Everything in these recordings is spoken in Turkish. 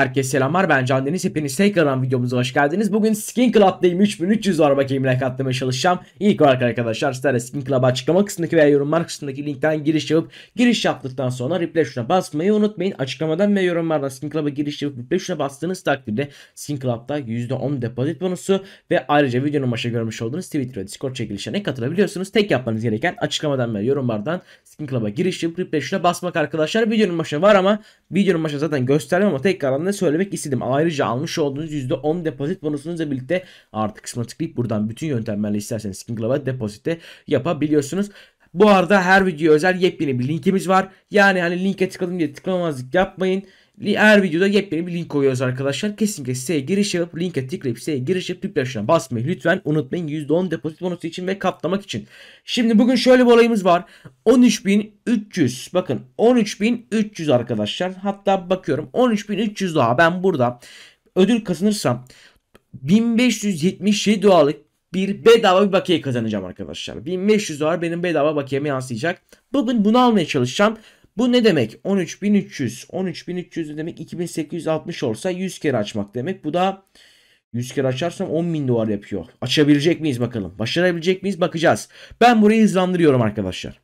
Herkese selamlar ben Can Deniz. Hepiniz tekrardan videomuza hoş geldiniz. Bugün Skin Club'dayım. 3300 araba game like atlamaya çalışacağım. İlk olarak arkadaşlar sizlere Skin Club açıklama kısmındaki veya yorumlar kısmındaki linkten giriş yapıp giriş yaptıktan sonra replay şuna basmayı unutmayın. Açıklamadan ve yorumlardan Skin Club'a giriş yapıp replay şuna bastığınız takdirde Skin Club'da %10 depozit bonusu ve ayrıca videonun başında görmüş olduğunuz Twitter ve Discord çekilişlerine katılabiliyorsunuz. Tek yapmanız gereken açıklamadan ve yorumlardan Skin Club'a giriş yapıp replay şuna basmak arkadaşlar. Videonun başına var ama Videonun başında zaten göstermem ama tekrardan da söylemek istedim. Ayrıca almış olduğunuz %10 depozit bonusunuzla birlikte artı kısmına tıklayıp buradan bütün yöntemlerle isterseniz Skin Club'a depozite yapabiliyorsunuz. Bu arada her video özel yepyeni bir linkimiz var. Yani hani linke tıkladım diye tıklamazlık yapmayın. Her videoda yepyeni bir link koyuyoruz arkadaşlar. Kesinlikle siteye giriş yapıp linke tıklayıp siteye giriş yapıp piplaşına basmayı lütfen unutmayın. %10 depozit bonusu için ve kaplamak için. Şimdi bugün şöyle bir olayımız var. 13.300 bakın 13.300 arkadaşlar. Hatta bakıyorum 13.300 daha ben burada ödül kazanırsam 1577 dolarlık bir bedava bir bakiye kazanacağım arkadaşlar. 1500 dolar benim bedava bakiyeme yansıyacak. Bugün bunu almaya çalışacağım. Bu ne demek? 13300. 13300 demek 2860 olsa 100 kere açmak demek. Bu da 100 kere açarsam 10.000 dolar yapıyor. Açabilecek miyiz bakalım? Başarabilecek miyiz? Bakacağız. Ben burayı hızlandırıyorum arkadaşlar.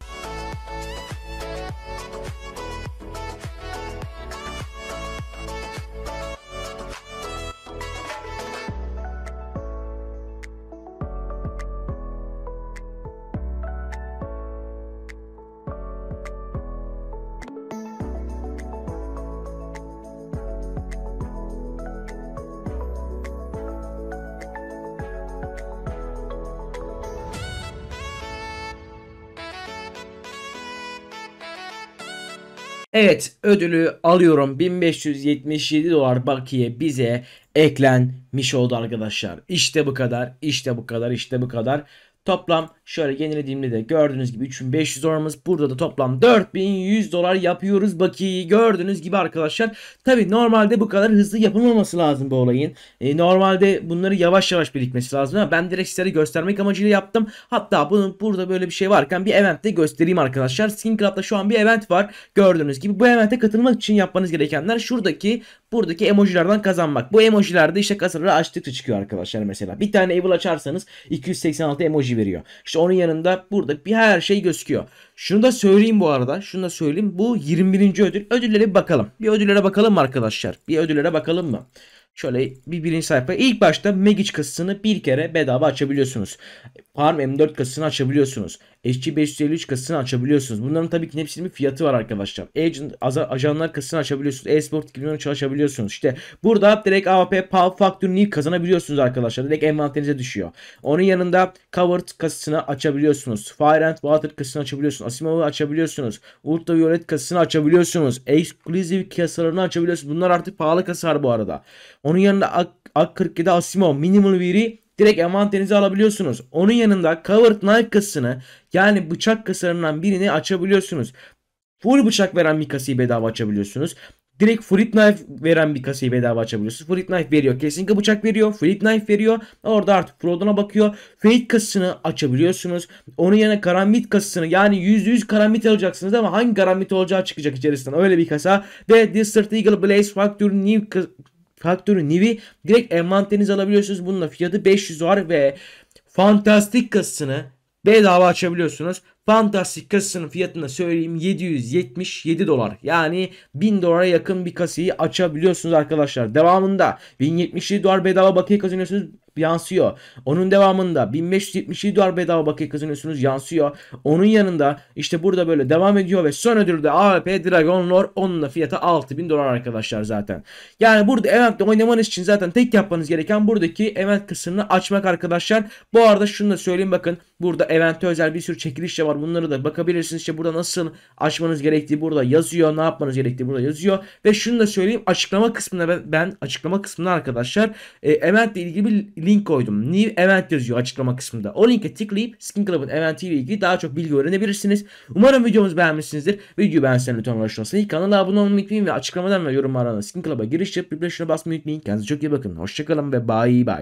Evet ödülü alıyorum 1577 dolar bakiye bize eklenmiş oldu arkadaşlar. İşte bu kadar işte bu kadar işte bu kadar. Toplam şöyle yenilediğimde de gördüğünüz gibi 3500 dolarımız. Burada da toplam 4100 dolar yapıyoruz bakiyeyi. Gördüğünüz gibi arkadaşlar. Tabi normalde bu kadar hızlı yapılmaması lazım bu olayın. E, normalde bunları yavaş yavaş birikmesi lazım ama ben direkt sizlere göstermek amacıyla yaptım. Hatta bunun burada böyle bir şey varken bir event de göstereyim arkadaşlar. Skin Club'da şu an bir event var. Gördüğünüz gibi bu evente katılmak için yapmanız gerekenler şuradaki buradaki emojilerden kazanmak. Bu emojilerde işte kasarı açtıkça çıkıyor arkadaşlar mesela. Bir tane evil açarsanız 286 emoji enerji veriyor. İşte onun yanında burada bir her şey gözüküyor. Şunu da söyleyeyim bu arada. Şunu da söyleyeyim. Bu 21. ödül. Ödüllere bir bakalım. Bir ödüllere bakalım mı arkadaşlar? Bir ödüllere bakalım mı? Şöyle bir birinci sayfa. İlk başta Magic kısmını bir kere bedava açabiliyorsunuz. Parm M4 kasasını açabiliyorsunuz. SG553 kasasını açabiliyorsunuz. Bunların tabii ki hepsinin bir fiyatı var arkadaşlar. Agent, ajanlar kasasını açabiliyorsunuz. Esport 2013 açabiliyorsunuz. İşte burada direkt AWP Pulp Factory'ni kazanabiliyorsunuz arkadaşlar. Direkt envanterinize düşüyor. Onun yanında Covered kasasını açabiliyorsunuz. Fire and Water kasasını açabiliyorsunuz. Asimov'u açabiliyorsunuz. Violet kasasını açabiliyorsunuz. Exclusive kasalarını açabiliyorsunuz. Bunlar artık pahalı kasar bu arada. Onun yanında AK-47 Asimov Minimal Viri direkt envanterinize alabiliyorsunuz. Onun yanında covered knife kasını yani bıçak kaslarından birini açabiliyorsunuz. Full bıçak veren bir kasayı bedava açabiliyorsunuz. Direkt fruit Knife veren bir kasayı bedava açabiliyorsunuz. Fruit Knife veriyor. Kesinlikle bıçak veriyor. Fruit Knife veriyor. Orada artık frauduna bakıyor. Fake kasasını açabiliyorsunuz. Onun yerine karambit kasasını yani %100 karambit alacaksınız ama hangi karambit olacağı çıkacak içerisinden. Öyle bir kasa. Ve Desert Eagle Blaze Factor New faktörü Nivi direkt envanterinize alabiliyorsunuz. Bununla fiyatı 500 var ve fantastik Fantastikasını bedava açabiliyorsunuz. Fantastik kasasının fiyatını söyleyeyim 777 dolar. Yani 1000 dolara yakın bir kasayı açabiliyorsunuz arkadaşlar. Devamında 1077 dolar bedava bakiye kazanıyorsunuz yansıyor. Onun devamında 1577 dolar bedava bakiye kazanıyorsunuz yansıyor. Onun yanında işte burada böyle devam ediyor ve son ödülde AWP Dragon Lore onun da fiyatı 6000 dolar arkadaşlar zaten. Yani burada eventte oynamanız için zaten tek yapmanız gereken buradaki event kısmını açmak arkadaşlar. Bu arada şunu da söyleyeyim bakın burada event özel bir sürü çekiliş de var var. Bunları da bakabilirsiniz. İşte burada nasıl açmanız gerektiği burada yazıyor. Ne yapmanız gerektiği burada yazıyor. Ve şunu da söyleyeyim. Açıklama kısmına ben, ben açıklama kısmına arkadaşlar e, event ile ilgili bir link koydum. New event yazıyor açıklama kısmında. O linke tıklayıp Skin Club'ın event ile ilgili daha çok bilgi öğrenebilirsiniz. Umarım videomuzu beğenmişsinizdir. Videoyu beğenseniz lütfen ulaşmasını. Kanala abone olmayı unutmayın ve açıklamadan ve yorumlardan Skin Club'a giriş yapıp bildirimlerine basmayı unutmayın. Kendinize çok iyi bakın. Hoşçakalın ve bye bye.